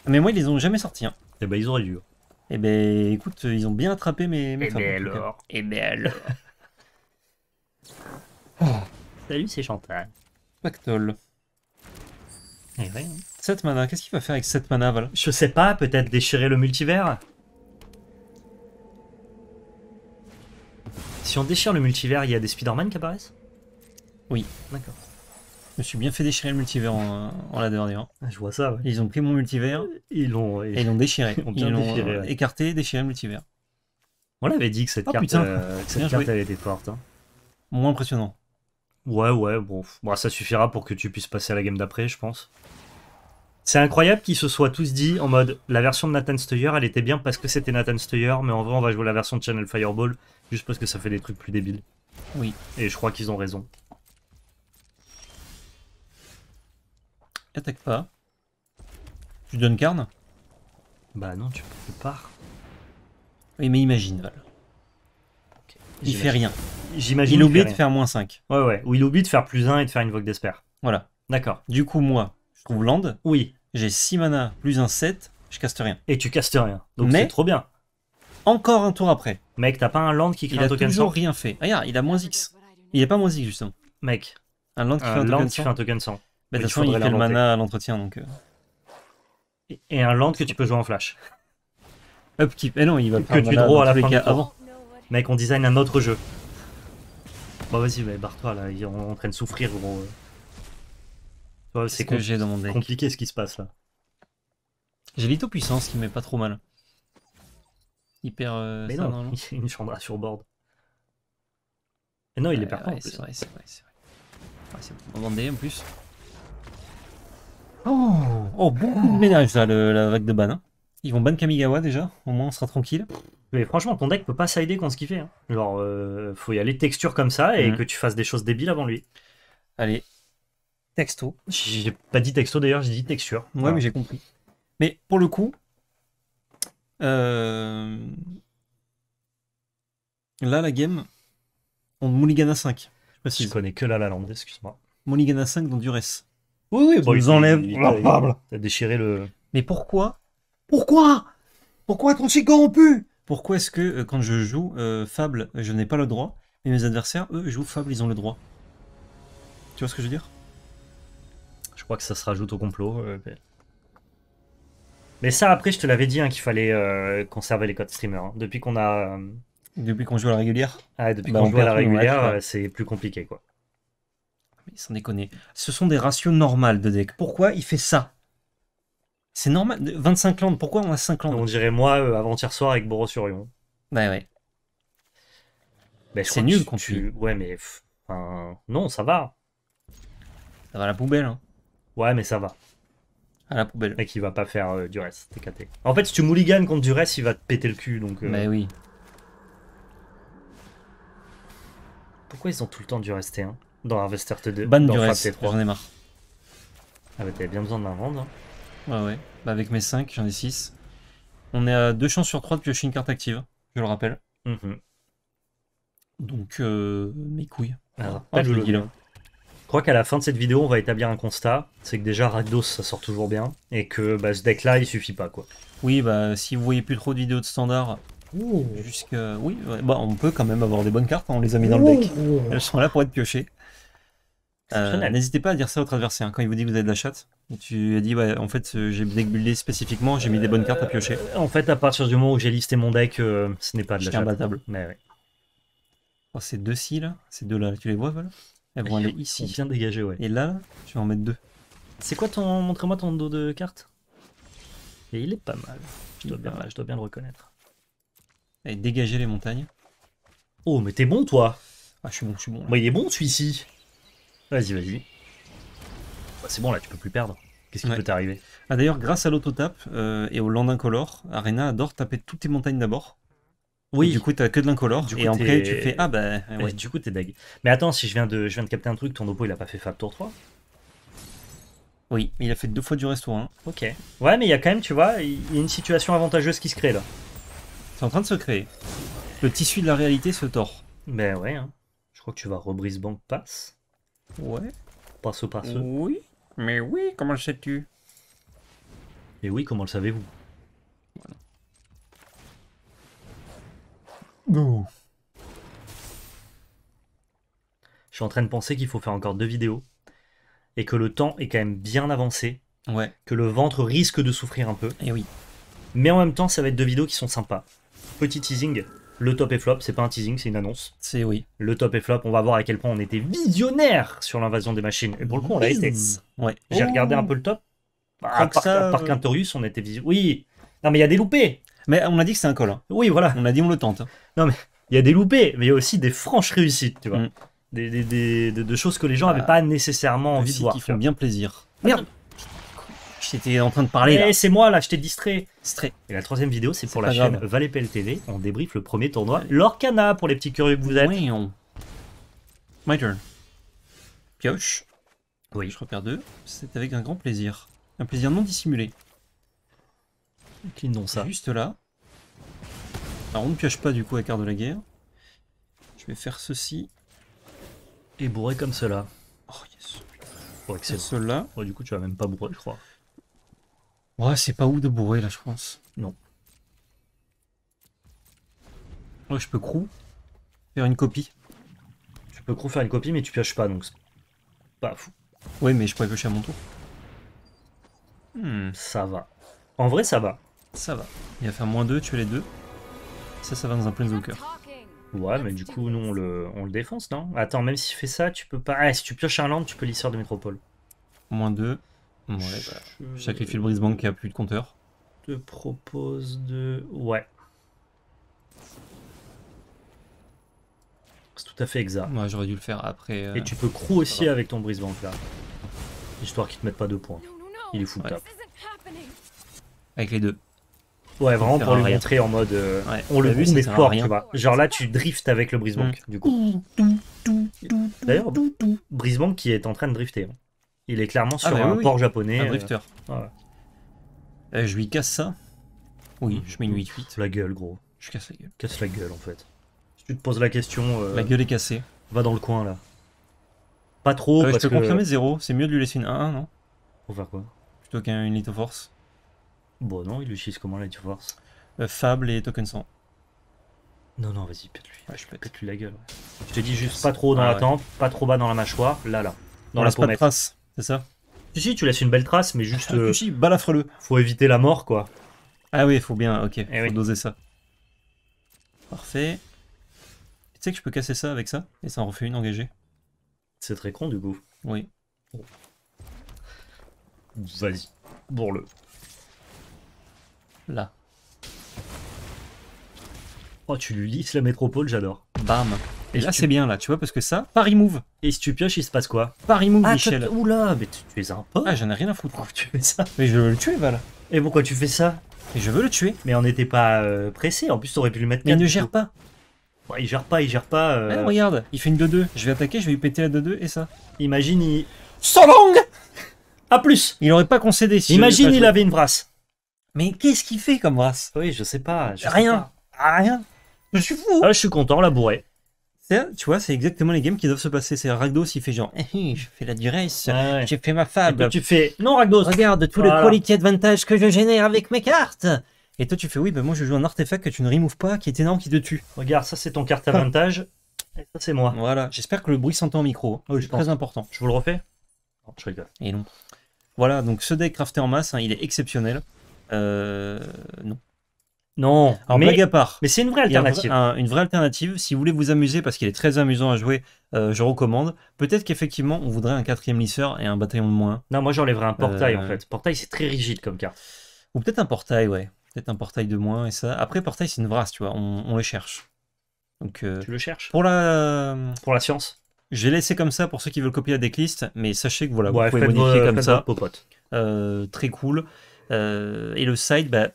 Mais moi, ils les ont jamais sortis. Hein. Eh ben, ils auraient dû. Hein. Eh ben, écoute, ils ont bien attrapé mes. mes eh, ben alors, eh ben alors. [laughs] Salut, c'est Chantal. Pactol. Eh hein. 7 mana, qu'est-ce qu'il va faire avec 7 mana Je sais pas, peut-être déchirer le multivers Si on déchire le multivers, il y a des Spider-Man qui apparaissent Oui. D'accord. Je me suis bien fait déchirer le multivers en, la dernière. Ah, je vois ça, ouais. Ils ont pris mon multivers. Ils l'ont ils l'ont déchiré. [laughs] Ils, l'ont écarté, déchiré le multivers. On l'avait dit que cette ah, carte, euh, cette était forte. Hein. Moins impressionnant. Ouais, ouais, bon. bon. Bah, ça suffira pour que tu puisses passer à la game d'après, je pense. C'est incroyable qu'ils se soient tous dit en mode la version de Nathan Steyer, elle était bien parce que c'était Nathan Steyer, mais en vrai, on va jouer la version de Channel Fireball juste parce que ça fait des trucs plus débiles. Oui. Et je crois qu'ils ont raison. Attaque pas. Tu donnes carne Bah non, tu peux pars. Oui, mais imagine, Val. Il fait rien. J'imagine. Il oublie de faire moins 5. Ouais, ouais. Ou il oublie de faire plus 1 et de faire une Vogue d'Esper. Voilà. D'accord. Du coup, moi, je trouve land. Oui, j'ai 6 mana plus un 7, je caste rien. Et tu castes rien. Donc c'est trop bien. Encore un tour après. Mec, t'as pas un land qui crée Il un a token toujours rien fait. Ah, regarde, il a moins X. Il n'est pas moins X justement. Mec, Un land qui fait un token qui 100. fait un Bah, de toute il il fait le mana à l'entretien donc. Euh. Et- un land que tu peux jouer en flash. Upkeep. Eh non, il va Que tu draws à la fin Mec, on design un autre jeu. Bon, bah, vas-y, barre-toi là, en train de souffrir, gros c'est que j'ai demandé compliqué ce qui se passe là. J'ai puissance qui met pas trop mal. Hyper. Euh, non, [laughs] une chambre sur board. Et non, il est euh, parfait C'est vrai, c'est vrai, c'est vrai. Ouais, c'est bon. en plus. Oh, oh beaucoup de ménage là, la vague de ban. Hein. Ils vont ban Kamigawa déjà, au moins on sera tranquille. Mais franchement, ton deck peut pas s'aider quand ce qu'il fait. Alors, hein. Genre, euh, faut y aller texture comme ça et mm. que tu fasses des choses débiles avant lui. Allez, Texto. J'ai pas dit texto d'ailleurs, j'ai dit texture. Ouais, mais j'ai compris. Mais pour le coup, euh, là, la game, on Mulligana 5. Je, connais que la La lande, excuse-moi. Mulligana 5 dans Duress. Oui, oui, bon, ils enlèvent. T'as déchiré le. Mais pourquoi Pourquoi Pourquoi ton chic corrompu Pourquoi est-ce que euh, quand je joue euh, Fable, je n'ai pas le droit, mais mes adversaires, eux, jouent Fable, ils ont le droit Tu vois ce que je veux dire je crois que ça se rajoute au complot. Euh, mais ça, après, je te l'avais dit hein, qu'il fallait euh, conserver les codes streamers hein. Depuis qu'on a. Euh, depuis qu'on joue à la régulière ah, Depuis bah, qu'on joue à la régulière, c'est plus compliqué, quoi. Ah, mais sans déconner. Ce sont des ratios normales de deck. Pourquoi il fait ça C'est normal. 25 landes, pourquoi on a 5 landes On dirait moi avant-hier soir avec Borosurion. sur Bah ouais. c'est nul qu'on tu... Ouais, mais. Non, ça va. Ça va à la poubelle, hein. Ouais, mais ça va. À la poubelle. Et il va pas faire euh, du reste, TKT. En fait, si tu mulligan contre du reste, il va te péter le cul, donc... Euh... Mais oui. Pourquoi ils ont tout le temps du reste hein dans Harvester T2 Ban du reste, j'en ai marre. Ah bah t'avais bien besoin d'un vendre. Hein. Ouais ouais, bah avec mes 5, j'en ai 6. On est à 2 chances sur 3 de piocher une carte active, je le rappelle. Mhm. Donc, euh, mes couilles. Alors, ah, de ah, le, là crois qu'à la fin de cette vidéo, on va établir un constat, c'est que déjà Rados, ça sort toujours bien, et que bah, ce deck là il suffit pas quoi. Oui, bah si vous voyez plus trop de vidéos de standard, jusque... Oui, bah, on peut quand même avoir des bonnes cartes, hein, on les a mis dans le deck. Elles sont là pour être piochées. Euh, n'hésitez pas à dire ça à votre adversaire hein, quand il vous dit que vous avez de la chatte. Tu as dit, bah, en fait, j'ai deck buildé spécifiquement, j'ai mis des bonnes cartes à piocher. Euh, en fait, à partir du moment où j'ai listé mon deck, euh, ce n'est pas de la chatte. imbattable. Mais oh, ces deux-ci là, ces deux-là, tu les vois, voilà elles vont bah, ici. ouais. Et là, tu vais en mettre deux. C'est quoi ton. Montre-moi ton dos de carte. Et il est pas mal. Je dois, bien, le reconnaître. Allez, dégagez les montagnes. Oh, mais t'es bon, toi Ah, je suis bon, je suis bon. Moi il est bon, celui-ci. Vas-y, vas-y. Bah, c'est bon, là, tu peux plus perdre. Qu'est-ce qui peut t'arriver Ah, d'ailleurs, grâce à l'auto-tape euh, et au land incolore, Arena adore taper toutes tes montagnes d'abord. Oui. du coup, t'as que de l'incolore. Et après, tu fais Ah Bah, ouais. Du coup, t'es deg. Mais attends, si je viens, de, je viens de capter un truc, ton opo il a pas fait Fab Tour 3 Oui, il a fait deux fois du resto Hein. Ok. Ouais, mais il y a quand même, tu vois, il y a une situation avantageuse qui se crée là. C'est en train de se créer. Le tissu de la réalité se tord. Bah ouais, hein. je crois que tu vas rebrise banque passe. Ouais. Passe au passe. Oui. Mais oui, comment le sais-tu Et oui, comment le savez-vous Je suis en train de penser qu'il faut faire encore deux vidéos et que le temps est quand même bien avancé. Ouais. Que le ventre risque de souffrir un peu. Et eh oui. Mais en même temps, ça va être deux vidéos qui sont sympas. Petit teasing, le top et flop, c'est pas un teasing, c'est une annonce. C'est oui. Le top et flop, on va voir à quel point on était visionnaire sur l'invasion des machines. Et pour le coup, on l'a été. Ouais. J'ai regardé un oh. peu le top. par, Quintarius, on était visionnaire. Oui. Non, mais il y a des loupés. Mais on a dit que c'est un col. Hein. Oui, voilà. On a dit on le tente. Hein. Non, mais il y a des loupés, mais il y a aussi des franches réussites, tu vois. Mm. Des, des, des, de, choses que les gens n'avaient bah, pas nécessairement envie de voir. qui font bien plaisir. Merde J'étais en train de parler. Hey, c'est moi là, je t'ai distrait. Distrait. Et la troisième vidéo, c'est pour la chaîne Valet TV, On débriefe le premier tournoi. L'Orcana pour les petits curieux que vous êtes. Oui, on... My turn. Pioche. Oui. Je repère deux. C'est avec un grand plaisir. Un plaisir non dissimulé ça. Juste là. Alors on ne pioche pas du coup à quart de la guerre. Je vais faire ceci. Et bourrer comme cela. Oh yes. Oh, Cela. du coup tu vas même pas bourrer je crois. Ouais c'est pas où de bourrer là je pense. Non. Ouais je peux crew. Faire une copie. Tu peux crew faire une copie mais tu pioches pas donc c'est pas fou. Oui mais je pourrais piocher à mon tour. Hmm, ça va. En vrai ça va. Ça va. Il va faire moins 2, tuer les deux. Ça, ça va dans un Planeswalker. Ouais, mais du coup, nous, on le, on le défonce, non Attends, même si tu fais ça, tu peux pas... Ah, si tu pioches un land, tu peux l'histoire de Métropole. Moins 2. Ouais, je... Sacrifie le brisebank qui a plus de compteur. Je te propose de... Ouais. C'est tout à fait exact. Moi, ouais, j'aurais dû le faire après. Euh, Et tu peux crew aussi avec ton brisebank là. Histoire qu'il te mette pas deux points. Il est fou ouais. Avec les deux. Ouais, vraiment pour lui montrer en mode euh, on le vu, mais fort, tu vois. Genre là, tu driftes avec le brisebank du coup. D'ailleurs, brisebank qui est en train de drifter. Hein. Il est clairement ah sur bah un port japonais. Un euh, drifter. Euh, je lui casse ça. Oui, mm. je mets une 8-8. La gueule, gros. Je casse la gueule. Casse la gueule, en fait. Si tu te poses la question. la gueule est cassée. Va dans le coin, là. Pas trop. Parce je peux confirmer 0. C'est mieux de lui laisser une 1 non Pour faire quoi Plutôt qu'une Little Force. Bon, non, il utilise comment la Force euh, Fable et Token 100. Non, non, vas-y, pète-lui. je pète. lui la gueule. Je te dis juste pas trop dans ah, la tempe, pas trop bas dans la mâchoire, là, là. Dans la pommette. pas de trace, c'est ça Si, si, tu laisses une belle trace, mais ah, juste. si, euh, balafre-le. Faut éviter la mort, quoi. Ah oui, faut bien, ok, eh faut doser ça. Parfait. Tu sais que je peux casser ça avec ça, et ça en refait une engagée. C'est très con, du coup. Oui. Vas-y, bourre-le. Là. Oh, tu lui lisses la métropole, j'adore. Bam. Et, là, c'est bien, là, tu vois, parce que ça, Paris Move. Et si tu pioches, il se passe quoi Paris Move, ah, Michel. Oula, mais tu, es un pote. Ah, j'en ai rien à foutre. Pourquoi tu fais ça Mais je veux le tuer, voilà Et pourquoi tu fais ça Et je veux le tuer. Mais on n'était pas euh, pressé, en plus, t'aurais pu le mettre. Mais il ne gère pas. il gère pas, il gère pas. Euh. Eh, regarde, il fait une 2-2. Je vais attaquer, je vais lui péter la 2-2 et ça. Imagine, il. solong A plus Il aurait pas concédé si. Imagine, il avait une brasse. Mais qu'est-ce qu'il fait comme race Oui, je sais pas. rien. Ah, rien. Je suis fou. Ah, je suis content, la bourré. Tu vois, c'est exactement les games qui doivent se passer. C'est Ragdos, il fait genre, eh, eh, je fais la duresse, j'ai fait ma fable. tu fais, non Ragdos, regarde tout le quality advantage que je génère avec mes cartes. Et toi, tu fais, oui, ben moi je joue un artefact que tu ne removes pas, qui est énorme, qui te tue. Regarde, ça c'est ton carte avantage, hein. et ça c'est moi. Voilà, j'espère que le bruit s'entend au micro. Oh, très important. Je vous le refais Je rigole. Et non. Voilà, donc ce deck crafté en masse, hein, il est exceptionnel. Euh, non. Non. Alors, mais, blague part. Mais c'est une vraie alternative. une vraie alternative. Si vous voulez vous amuser, parce qu'il est très amusant à jouer, euh, je recommande. Peut-être qu'effectivement, on voudrait un quatrième lisseur et un bataillon de moins. Non, moi j'enlèverais un portail en euh, fait. Portail, c'est très rigide comme carte. Ou peut-être un portail, ouais. Peut-être un portail de moins et ça. Après, portail, c'est une vrasse, tu vois. On, on le cherche. Donc, euh, tu le cherches Pour la. Pour la science j'ai laissé comme ça pour ceux qui veulent copier la decklist, mais sachez que voilà, vous pouvez modifier comme ça. très cool. Euh, et le side, bah,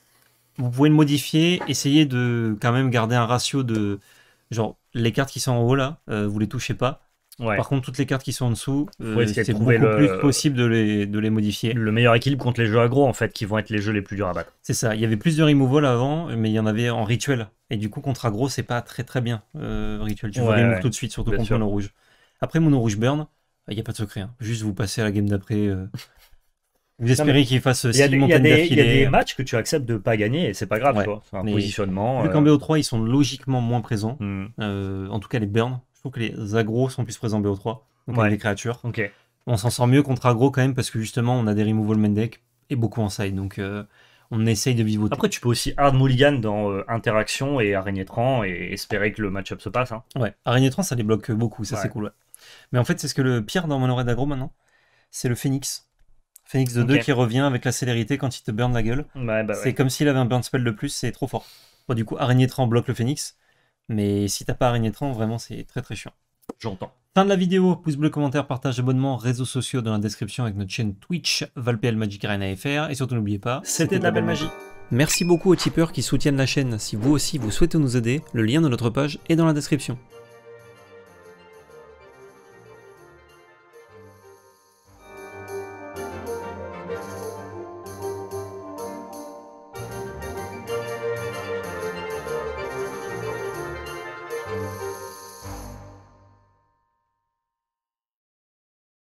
vous pouvez le modifier, essayez de quand même garder un ratio de... Genre, les cartes qui sont en haut là, euh, vous les touchez pas. Par contre, toutes les cartes qui sont en dessous, euh, c'est beaucoup le... plus possible de les, modifier. Le meilleur équilibre contre les jeux aggro, en fait, qui vont être les jeux les plus durs à battre. C'est ça. Il y avait plus de removal avant, mais il y en avait en rituel. Et du coup, contre aggro, c'est pas très très bien. rituel, tu vois tout de suite, surtout contre mono rouge. Après mono rouge burn, il n'y a pas de secret. Hein. Juste vous passez à la game d'après. Vous espérez qu'il fasse 6 montagnes d'affilée. Il y a des euh. matchs que tu acceptes de pas gagner et c'est pas grave, ouais, un positionnement. Vu euh, BO3, ils sont logiquement moins présents. Hmm. Euh, en tout cas, les burns. Je trouve que les agros sont plus présents en BO3. Donc, les créatures. On s'en sort mieux contre agro quand même parce que justement, on a des removal main deck et beaucoup en side. Donc, on essaye de vivoter. Après, tu peux aussi hard mulligan dans interaction et araignée trans, et espérer que le match-up se passe. Hein. Ouais, araignée trans, ça les bloque beaucoup. Ça, c'est cool. Mais en fait, c'est ce que le pire dans mon Red d'agro, maintenant, c'est le phoenix. Phoenix de 2 qui revient avec la célérité quand il te burn la gueule. Bah c'est comme s'il avait un burn spell de plus, c'est trop fort. Bon, du coup, araignée tran bloque le Phoenix. Mais si t'as pas araignée tran, vraiment, c'est très très chiant. J'entends. Fin de la vidéo, pouce bleu, commentaire, partage, abonnement, réseaux sociaux dans la description avec notre chaîne Twitch, ValPL Magic Arena FR. Et surtout, n'oubliez pas, c'était la belle magie. Merci beaucoup aux tipeurs qui soutiennent la chaîne. Si vous aussi vous souhaitez nous aider, le lien de notre page est dans la description.